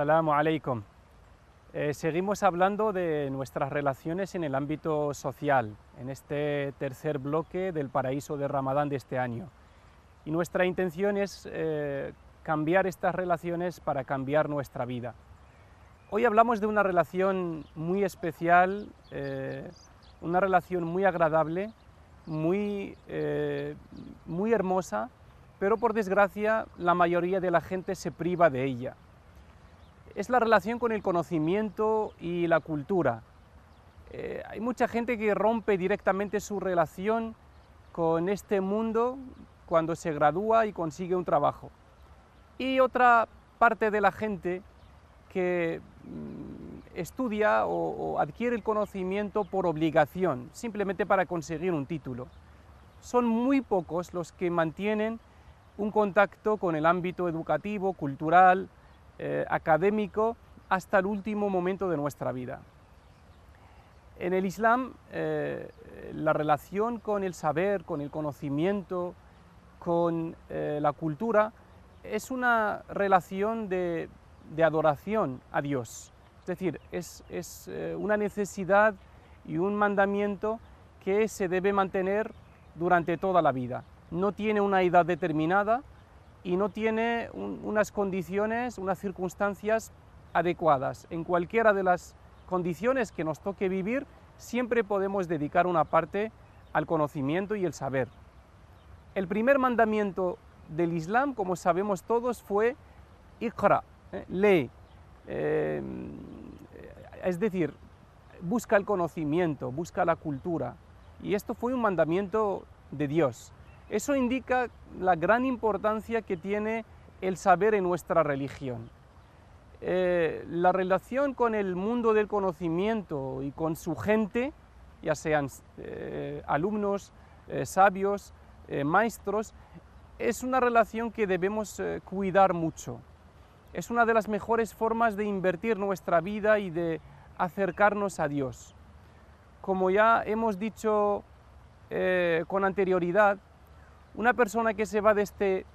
Salamu alaikum. Eh, seguimos hablando de nuestras relaciones en el ámbito social, en este tercer bloque del paraíso de Ramadán de este año. Y nuestra intención es eh, cambiar estas relaciones para cambiar nuestra vida. Hoy hablamos de una relación muy especial, eh, una relación muy agradable, muy, muy hermosa, pero por desgracia la mayoría de la gente se priva de ella es la relación con el conocimiento y la cultura. Eh, hay mucha gente que rompe directamente su relación con este mundo cuando se gradúa y consigue un trabajo. Y otra parte de la gente que mm, estudia o adquiere el conocimiento por obligación, simplemente para conseguir un título. Son muy pocos los que mantienen un contacto con el ámbito educativo, cultural, eh, académico hasta el último momento de nuestra vida. En el Islam, eh, la relación con el saber, con el conocimiento, con eh, la cultura, es una relación de, adoración a Dios. Es decir, es, una necesidad y un mandamiento que se debe mantener durante toda la vida. No tiene una edad determinada, y no tiene unas condiciones, unas circunstancias adecuadas. En cualquiera de las condiciones que nos toque vivir, siempre podemos dedicar una parte al conocimiento y el saber. El primer mandamiento del Islam, como sabemos todos, fue Iqra, ¿eh? ley. Eh, es decir, busca el conocimiento, busca la cultura. Y esto fue un mandamiento de Dios. Eso indica la gran importancia que tiene el saber en nuestra religión. Eh, la relación con el mundo del conocimiento y con su gente, ya sean eh, alumnos, eh, sabios, maestros, es una relación que debemos cuidar mucho. Es una de las mejores formas de invertir nuestra vida y de acercarnos a Dios. Como ya hemos dicho con anterioridad, una persona que se va de este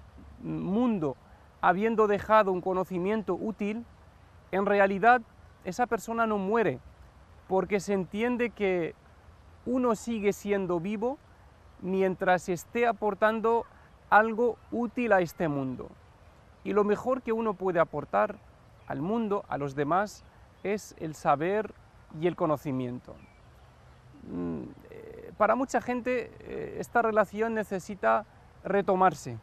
mundo habiendo dejado un conocimiento útil, en realidad esa persona no muere, porque se entiende que uno sigue siendo vivo mientras esté aportando algo útil a este mundo. Y lo mejor que uno puede aportar al mundo, a los demás, es el saber y el conocimiento. Mm, para mucha gente eh, esta relación necesita retomarse,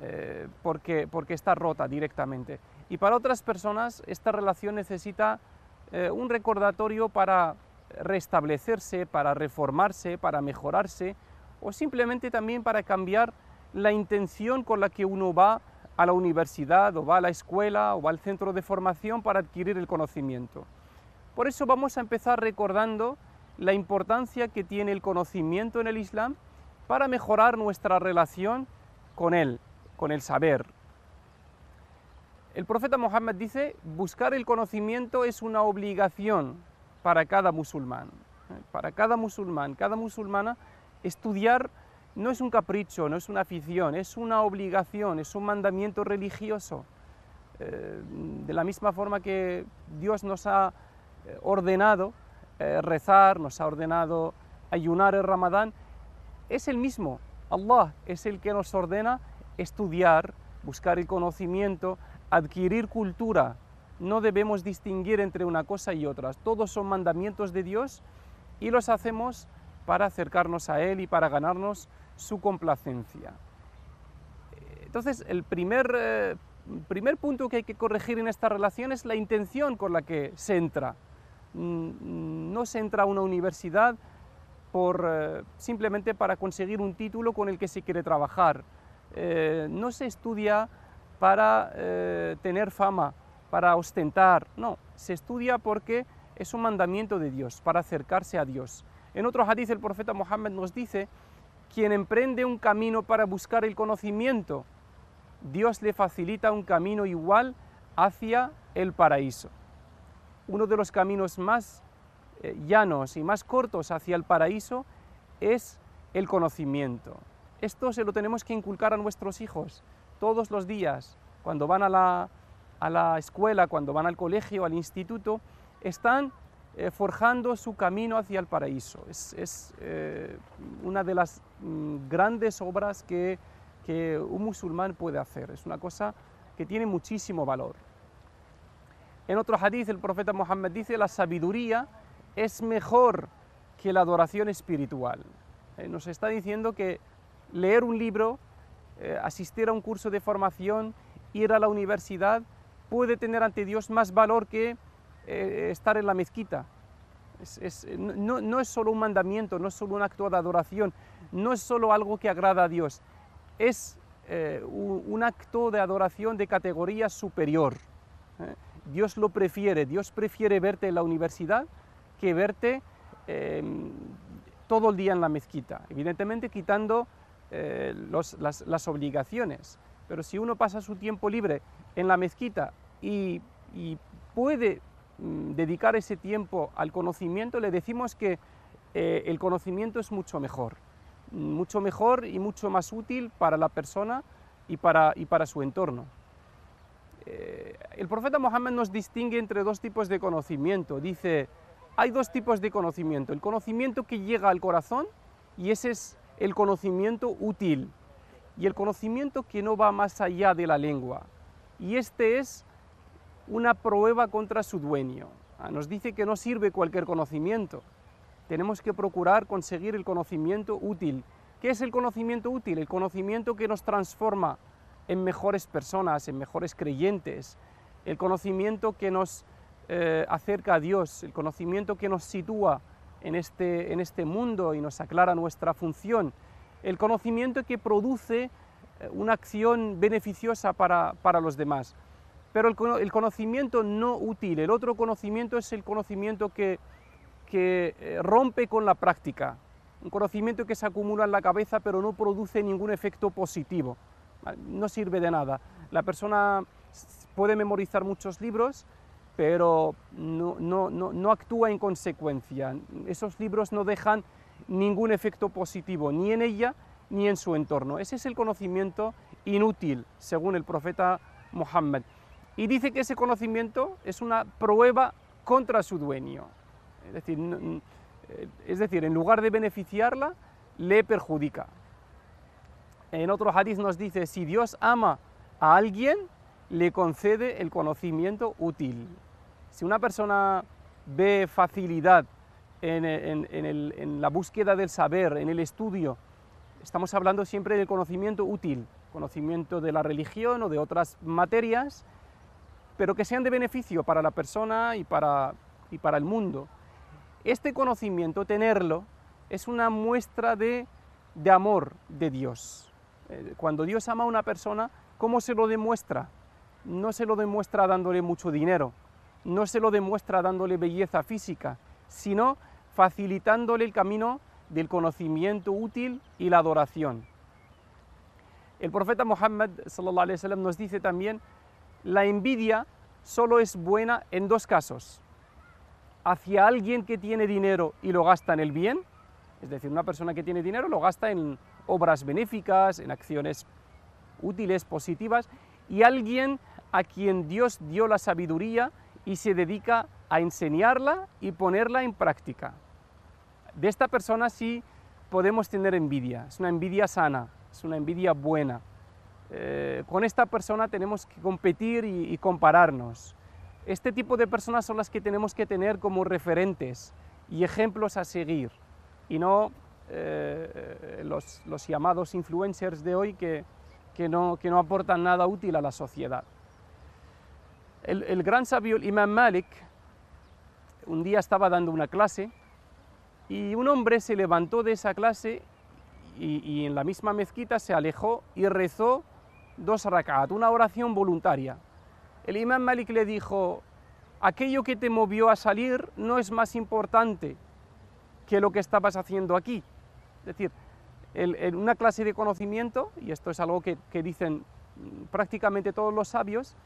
eh, porque, está rota directamente. Y para otras personas esta relación necesita eh, un recordatorio para restablecerse, para reformarse, para mejorarse, o simplemente también para cambiar la intención con la que uno va a la universidad o va a la escuela o va al centro de formación para adquirir el conocimiento. Por eso vamos a empezar recordando la importancia que tiene el conocimiento en el Islam para mejorar nuestra relación con él, con el saber. El profeta Muhammad dice, buscar el conocimiento es una obligación para cada musulmán, ¿eh? para cada musulmán, cada musulmana, estudiar no es un capricho, no es una afición, es una obligación, es un mandamiento religioso. Eh, de la misma forma que Dios nos ha eh, ordenado eh, rezar, nos ha ordenado ayunar el Ramadán, es el mismo. Allah es el que nos ordena estudiar, buscar el conocimiento, adquirir cultura. No debemos distinguir entre una cosa y otra. Todos son mandamientos de Dios y los hacemos para acercarnos a Él y para ganarnos su complacencia. Entonces, el primer eh, punto que hay que corregir en esta relación es la intención con la que se entra. Mm, no se entra a una universidad eh, simplemente para conseguir un título con el que se quiere trabajar. Eh, no se estudia para eh, tener fama, para ostentar, no, se estudia porque es un mandamiento de Dios, para acercarse a Dios. En otro hadith el profeta Mohammed nos dice, quien emprende un camino para buscar el conocimiento, Dios le facilita un camino igual hacia el paraíso uno de los caminos más eh, llanos y más cortos hacia el paraíso es el conocimiento. Esto se lo tenemos que inculcar a nuestros hijos todos los días, cuando van a la, escuela, cuando van al colegio, al instituto, están eh, forjando su camino hacia el paraíso. Es, eh, una de las mm, grandes obras que un musulmán puede hacer. Es una cosa que tiene muchísimo valor. En otro hadith el profeta Muhammad dice, la sabiduría es mejor que la adoración espiritual. Eh, nos está diciendo que leer un libro, eh, asistir a un curso de formación, ir a la universidad, puede tener ante Dios más valor que eh, estar en la mezquita. no, es solo un mandamiento, no es solo un acto de adoración, no es solo algo que agrada a Dios, es un, acto de adoración de categoría superior. Dios lo prefiere, Dios prefiere verte en la universidad que verte em, todo el día en la mezquita, evidentemente quitando eh, las, obligaciones. Pero si uno pasa su tiempo libre en la mezquita y, puede mm, dedicar ese tiempo al conocimiento, le decimos que eh, el conocimiento es mucho mejor, mucho mejor y mucho más útil para la persona y para su entorno. Eh, el profeta Mohammed nos distingue entre dos tipos de conocimiento. Dice, hay dos tipos de conocimiento. El conocimiento que llega al corazón y ese es el conocimiento útil. Y el conocimiento que no va más allá de la lengua. Y este es una prueba contra su dueño. Ah, nos dice que no sirve cualquier conocimiento. Tenemos que procurar conseguir el conocimiento útil. ¿Qué es el conocimiento útil? El conocimiento que nos transforma, en mejores personas, en mejores creyentes. El conocimiento que nos eh, acerca a Dios, el conocimiento que nos sitúa este, en este, mundo y nos aclara nuestra función, el conocimiento que produce eh, una acción beneficiosa para, los demás. Pero el, el, conocimiento no útil, el otro conocimiento es el conocimiento que, que eh, rompe con la práctica, un conocimiento que se acumula en la cabeza pero no produce ningún efecto positivo no sirve de nada. La persona puede memorizar muchos libros, pero no, actúa en consecuencia. Esos libros no dejan ningún efecto positivo, ni en ella ni en su entorno. Ese es el conocimiento inútil, según el profeta Muhammad. Y dice que ese conocimiento es una prueba contra su dueño. es decir eh, en lugar de beneficiarla, le perjudica en otro hadiz nos dice, si Dios ama a alguien, le concede el conocimiento útil. Si una persona ve facilidad en, la búsqueda del saber, en el estudio, estamos hablando siempre del conocimiento útil, conocimiento de la religión o de otras materias, pero que sean de beneficio para la persona y para, y para el mundo. Este conocimiento, tenerlo, es una muestra de amor de Dios. Eh, cuando Dios ama a una persona, ¿cómo se lo demuestra? No se lo demuestra dándole mucho dinero, no se lo demuestra dándole belleza física, sino facilitándole el camino del conocimiento útil y la adoración. El profeta Muhammad sallallahu nos dice también, la envidia solo es buena en dos casos. Hacia alguien que tiene dinero y lo gasta en el bien, es decir, una persona que tiene dinero lo gasta en obras benéficas, en acciones útiles, positivas, y alguien a quien Dios dio la sabiduría y se dedica a enseñarla y ponerla en práctica. De esta persona sí podemos tener envidia, es una envidia sana, es una envidia buena. Eh, con esta persona tenemos que competir y, y compararnos. Este tipo de personas son las que tenemos que tener como referentes y ejemplos a seguir y no eh, los, llamados influencers de hoy que, no, aportan nada útil a la sociedad. El, gran sabio imán Imam Malik un día estaba dando una clase y un hombre se levantó de esa clase y, en la misma mezquita se alejó y rezó dos rakat, una oración voluntaria. El imán Malik le dijo, aquello que te movió a salir no es más importante que lo que estabas haciendo aquí. Es decir, el, una clase de conocimiento, y esto es algo que, dicen prácticamente todos los sabios,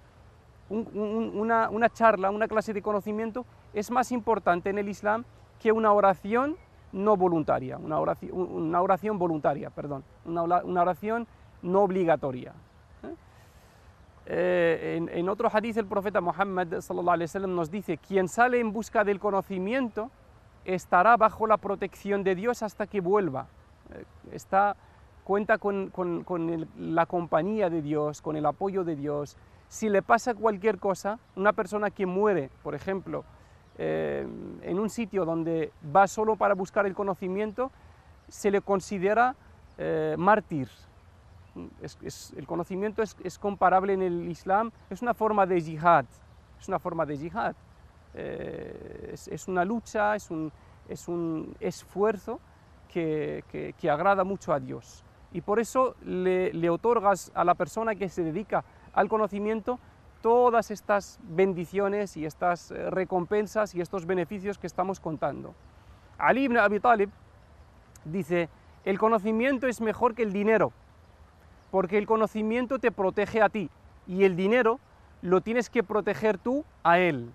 una, charla, una clase de conocimiento es más importante en el Islam que una oración no voluntaria, una oración, voluntaria, perdón, una, oración no obligatoria. ¿eh? Eh, en, otro hadith el profeta Muhammad sallam, nos dice, quien sale en busca del conocimiento, estará bajo la protección de Dios hasta que vuelva. Eh, está, cuenta con, la compañía de Dios, con el apoyo de Dios. Si le pasa cualquier cosa, una persona que muere, por ejemplo, eh, en un sitio donde va solo para buscar el conocimiento, se le considera eh, mártir. el conocimiento es, es comparable en el Islam, es una forma de yihad, es una forma de yihad. Eh, es, una lucha, es un, es un esfuerzo que, agrada mucho a Dios. Y por eso le, otorgas a la persona que se dedica al conocimiento todas estas bendiciones y estas eh, recompensas y estos beneficios que estamos contando. Ali ibn Abi Talib dice, el conocimiento es mejor que el dinero, porque el conocimiento te protege a ti y el dinero lo tienes que proteger tú a él.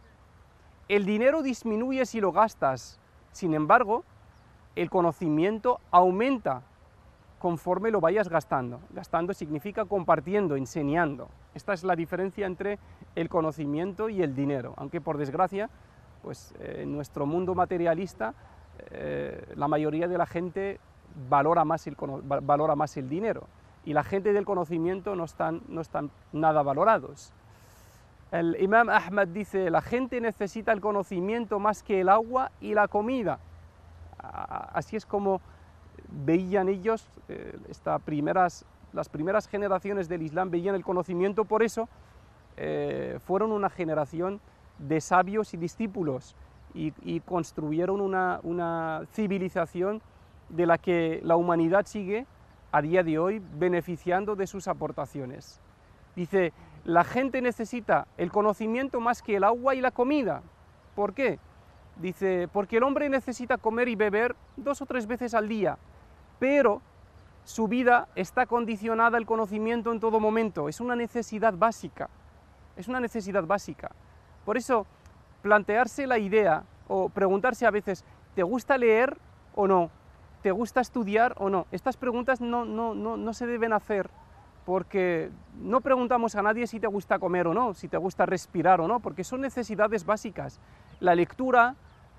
El dinero disminuye si lo gastas, sin embargo, el conocimiento aumenta conforme lo vayas gastando. Gastando significa compartiendo, enseñando. Esta es la diferencia entre el conocimiento y el dinero, aunque por desgracia, pues eh, en nuestro mundo materialista, eh, la mayoría de la gente valora más, el, dinero y la gente del conocimiento no no están nada valorados. El imam Ahmad dice, la gente necesita el conocimiento más que el agua y la comida. Así es como veían ellos, eh, primeras, las primeras generaciones del Islam veían el conocimiento, por eso eh, fueron una generación de sabios y discípulos y, construyeron una, una civilización de la que la humanidad sigue a día de hoy beneficiando de sus aportaciones. Dice, la gente necesita el conocimiento más que el agua y la comida. ¿Por qué? Dice, porque el hombre necesita comer y beber dos o tres veces al día, pero su vida está condicionada al conocimiento en todo momento. Es una necesidad básica. Es una necesidad básica. Por eso, plantearse la idea o preguntarse a veces, ¿te gusta leer o no? ¿Te gusta estudiar o no? Estas preguntas no, no, no, no se deben hacer porque no preguntamos a nadie si te gusta comer o no, si te gusta respirar o no, porque son necesidades básicas. La lectura,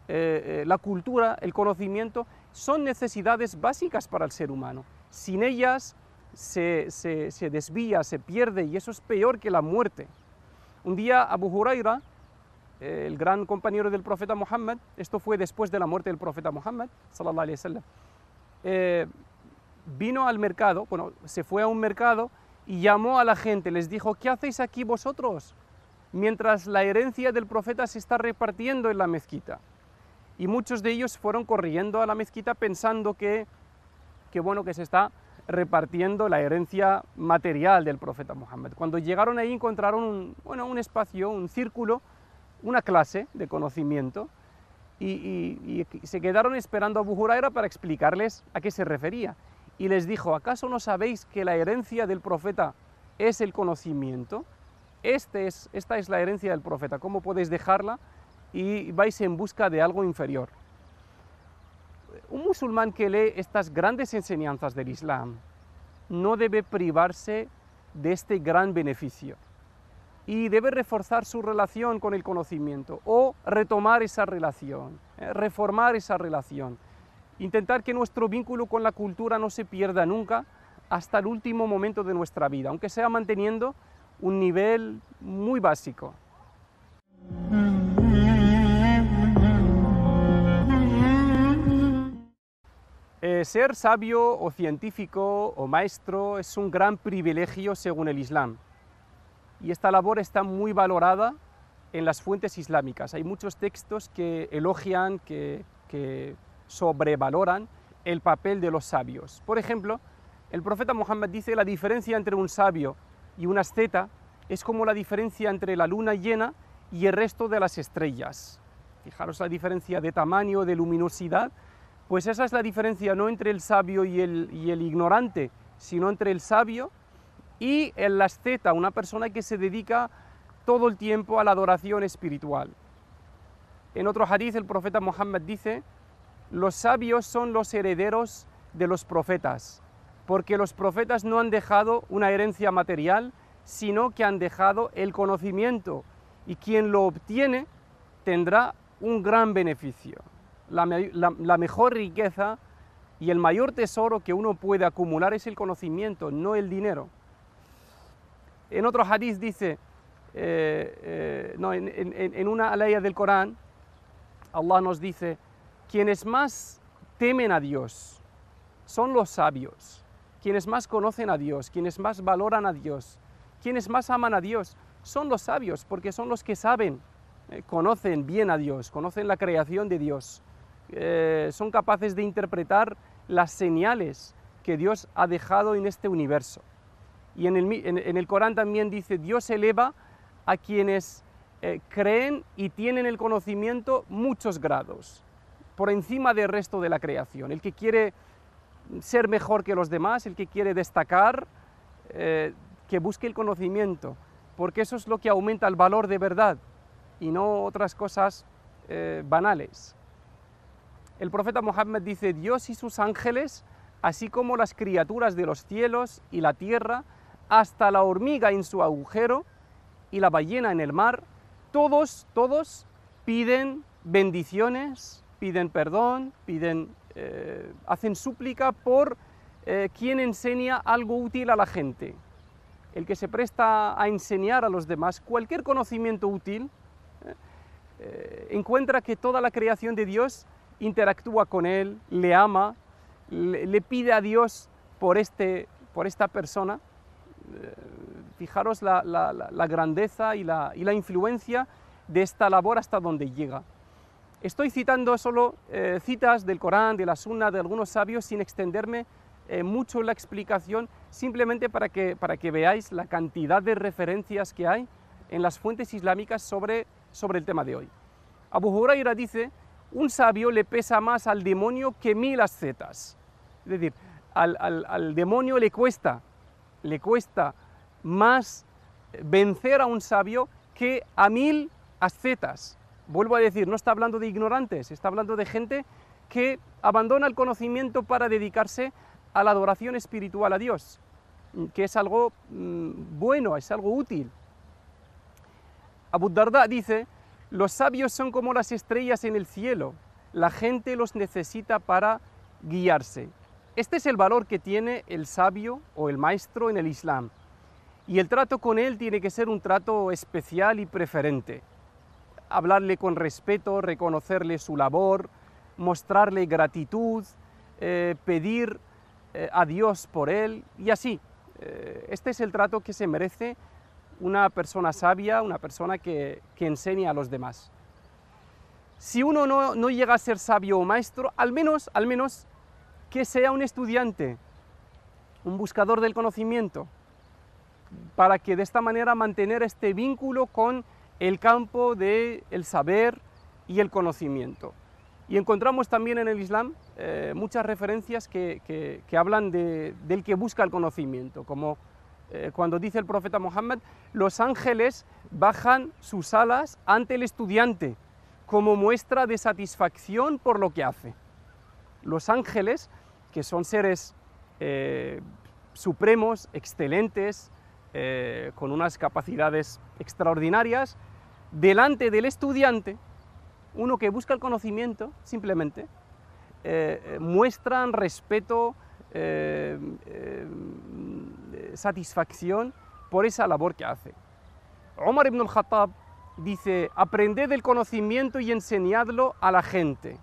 eh, eh, la cultura, el conocimiento, son necesidades básicas para el ser humano. Sin ellas se, desvía, se pierde y eso es peor que la muerte. Un día Abu Huraira, el gran compañero del profeta Muhammad, esto fue después de la muerte del profeta Muhammad, sallallahu eh, vino al mercado, bueno, se fue a un mercado y llamó a la gente, les dijo, ¿qué hacéis aquí vosotros? Mientras la herencia del profeta se está repartiendo en la mezquita. Y muchos de ellos fueron corriendo a la mezquita pensando que, que bueno, que se está repartiendo la herencia material del profeta Muhammad. Cuando llegaron ahí encontraron un, bueno, un espacio, un círculo, una clase de conocimiento y, y se quedaron esperando a Abu Huraira para explicarles a qué se refería y les dijo, ¿acaso no sabéis que la herencia del profeta es el conocimiento? Este esta es la herencia del profeta, ¿cómo podéis dejarla y vais en busca de algo inferior? Un musulmán que lee estas grandes enseñanzas del Islam no debe privarse de este gran beneficio y debe reforzar su relación con el conocimiento o retomar esa relación, eh, reformar esa relación intentar que nuestro vínculo con la cultura no se pierda nunca hasta el último momento de nuestra vida, aunque sea manteniendo un nivel muy básico. Eh, ser sabio o científico o maestro es un gran privilegio según el Islam y esta labor está muy valorada en las fuentes islámicas. Hay muchos textos que elogian, que sobrevaloran el papel de los sabios. Por ejemplo, el profeta Muhammad dice la diferencia entre un sabio y un asceta es como la diferencia entre la luna llena y el resto de las estrellas. Fijaros la diferencia de tamaño, de luminosidad, pues esa es la diferencia no entre el sabio y el, ignorante, sino entre el sabio y el asceta, una persona que se dedica todo el tiempo a la adoración espiritual. En otro hadith el profeta Muhammad dice, los sabios son los herederos de los profetas, porque los profetas no han dejado una herencia material, sino que han dejado el conocimiento, y quien lo obtiene tendrá un gran beneficio. La, mejor riqueza y el mayor tesoro que uno puede acumular es el conocimiento, no el dinero. En otro hadiz dice, eh, eh, en, una ley del Corán, Allah nos dice, quienes más temen a Dios son los sabios, quienes más conocen a Dios, quienes más valoran a Dios, quienes más aman a Dios, son los sabios, porque son los que saben, eh, conocen bien a Dios, conocen la creación de Dios, eh, son capaces de interpretar las señales que Dios ha dejado en este universo. Y en el, Corán también dice, Dios eleva a quienes eh, creen y tienen el conocimiento muchos grados por encima del resto de la creación, el que quiere ser mejor que los demás, el que quiere destacar, eh, que busque el conocimiento, porque eso es lo que aumenta el valor de verdad y no otras cosas eh, banales. El profeta Mohammed dice, Dios y sus ángeles, así como las criaturas de los cielos y la tierra, hasta la hormiga en su agujero y la ballena en el mar, todos, todos piden bendiciones piden perdón, piden, eh, hacen súplica por eh, quien enseña algo útil a la gente. El que se presta a enseñar a los demás cualquier conocimiento útil, eh, encuentra que toda la creación de Dios interactúa con él, le ama, le, pide a Dios por, este, por esta persona. fijaros la, grandeza y la influencia de esta labor hasta donde llega. Estoy citando solo eh, citas del Corán, de la Sunna, de algunos sabios, sin extenderme eh, mucho la explicación, simplemente para que, para que veáis la cantidad de referencias que hay en las fuentes islámicas sobre, el tema de hoy. Abu Huraira dice, un sabio le pesa más al demonio que mil ascetas. Es decir, al, al demonio le cuesta, le cuesta más vencer a un sabio que a mil ascetas vuelvo a decir, no está hablando de ignorantes, está hablando de gente que abandona el conocimiento para dedicarse a la adoración espiritual a Dios, que es algo mm, bueno, es algo útil. Abu Darda dice, los sabios son como las estrellas en el cielo, la gente los necesita para guiarse. Este es el valor que tiene el sabio o el maestro en el Islam. Y el trato con él tiene que ser un trato especial y preferente hablarle con respeto, reconocerle su labor, mostrarle gratitud, eh, pedir eh, a Dios por él y así. Eh, este es el trato que se merece una persona sabia, una persona que, que enseña a los demás. Si uno no, no, llega a ser sabio o maestro, al menos, al menos que sea un estudiante, un buscador del conocimiento, para que de esta manera mantener este vínculo con el campo del el saber y el conocimiento. Y encontramos también en el Islam eh, muchas referencias que, hablan del que busca el conocimiento, como eh, cuando dice el profeta Muhammad, los ángeles bajan sus alas ante el estudiante como muestra de satisfacción por lo que hace. Los ángeles, que son seres eh, supremos, excelentes, con unas capacidades extraordinarias, delante del estudiante, uno que busca el conocimiento simplemente, eh, eh, muestran respeto, eh, satisfacción por esa labor que hace. Omar ibn al-Khattab dice, aprended el conocimiento y enseñadlo a la gente,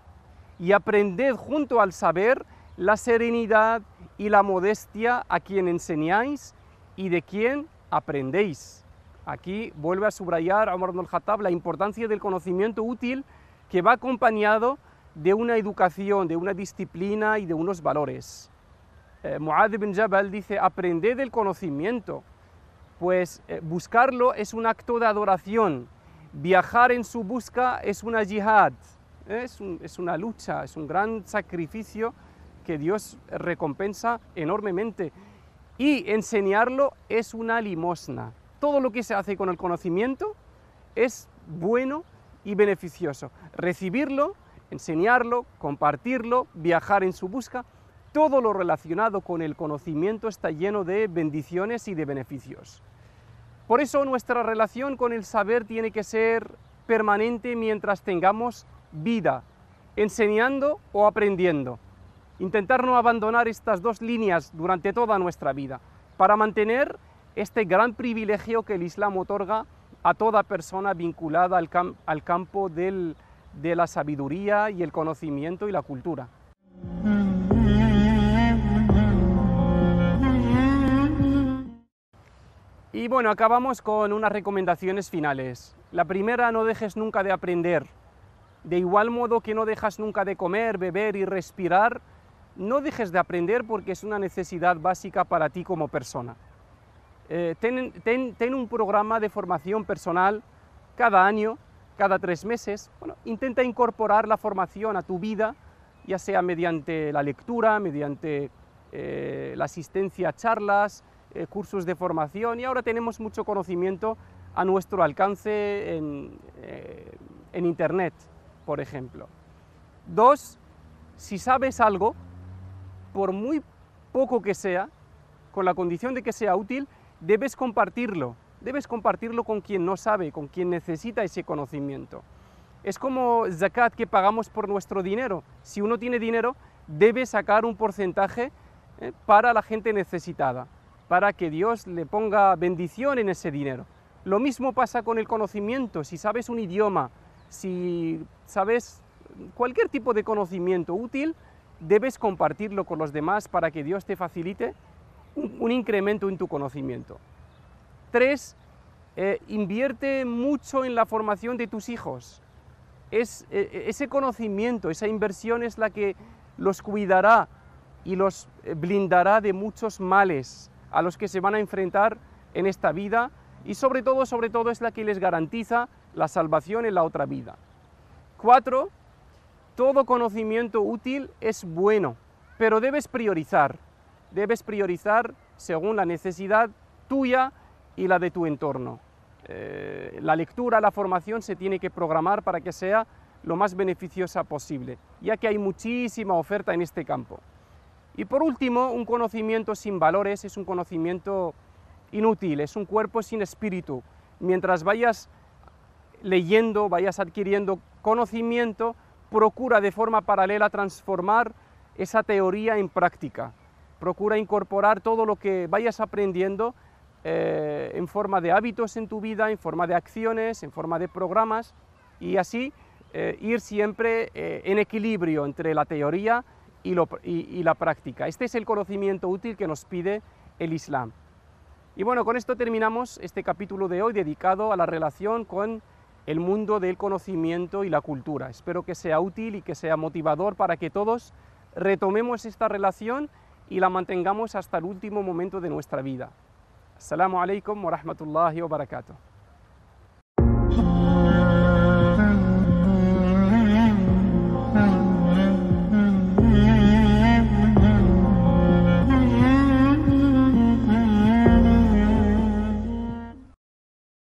y aprended junto al saber la serenidad y la modestia a quien enseñáis y de quien aprendéis. Aquí vuelve a subrayar Omar ibn al-Khattab la importancia del conocimiento útil que va acompañado de una educación, de una disciplina y de unos valores. Eh, Muad ibn Jabal dice, aprended del conocimiento, pues eh, buscarlo es un acto de adoración, viajar en su busca es una yihad, ¿eh? es una lucha, es un gran sacrificio que Dios recompensa enormemente. Y enseñarlo es una limosna todo lo que se hace con el conocimiento es bueno y beneficioso. Recibirlo, enseñarlo, compartirlo, viajar en su busca, todo lo relacionado con el conocimiento está lleno de bendiciones y de beneficios. Por eso nuestra relación con el saber tiene que ser permanente mientras tengamos vida, enseñando o aprendiendo. Intentar no abandonar estas dos líneas durante toda nuestra vida para mantener este gran privilegio que el Islam otorga a toda persona vinculada al, campo de la sabiduría y el conocimiento y la cultura. Y bueno, acabamos con unas recomendaciones finales. La primera, no dejes nunca de aprender. De igual modo que no dejas nunca de comer, beber y respirar, no dejes de aprender porque es una necesidad básica para ti como persona. Eh, ten, un programa de formación personal cada año, cada tres meses. intenta incorporar la formación a tu vida, ya sea mediante la lectura, mediante eh, la asistencia a charlas, eh, cursos de formación. Y ahora tenemos mucho conocimiento a nuestro alcance en Internet, por ejemplo. Dos, si sabes algo, por muy poco que sea, con la condición de que sea útil, debes compartirlo, debes compartirlo con quien no sabe, con quien necesita ese conocimiento. Es como zakat que pagamos por nuestro dinero. Si uno tiene dinero, debe sacar un porcentaje eh, para la gente necesitada, para que Dios le ponga bendición en ese dinero. Lo mismo pasa con el conocimiento. Si sabes un idioma, si sabes cualquier tipo de conocimiento útil, debes compartirlo con los demás para que Dios te facilite un, incremento en tu conocimiento. Tres, eh, invierte mucho en la formación de tus hijos. Eh, eh, ese conocimiento, esa inversión es la que los cuidará y los blindará de muchos males a los que se van a enfrentar en esta vida y sobre todo, sobre todo es la que les garantiza la salvación en la otra vida. Cuatro, todo conocimiento útil es bueno, pero debes priorizar debes priorizar según la necesidad tuya y la de tu entorno. Eh, la lectura, la formación se tiene que programar para que sea lo más beneficiosa posible, ya que hay muchísima oferta en este campo. Y por último, un conocimiento sin valores es un conocimiento inútil, es un cuerpo sin espíritu. Mientras vayas leyendo, vayas adquiriendo conocimiento, procura de forma paralela transformar esa teoría en práctica. Procura incorporar todo lo que vayas aprendiendo eh, en forma de hábitos en tu vida, en forma de acciones, en forma de programas y así eh, ir siempre eh, en equilibrio entre la teoría y, la práctica. Este es el conocimiento útil que nos pide el Islam. Y bueno, con esto terminamos este capítulo de hoy dedicado a la relación con el mundo del conocimiento y la cultura. Espero que sea útil y que sea motivador para que todos retomemos esta relación y la mantengamos hasta el último momento de nuestra vida. Assalamu alaikum wa rahmatullahi wa barakatuh.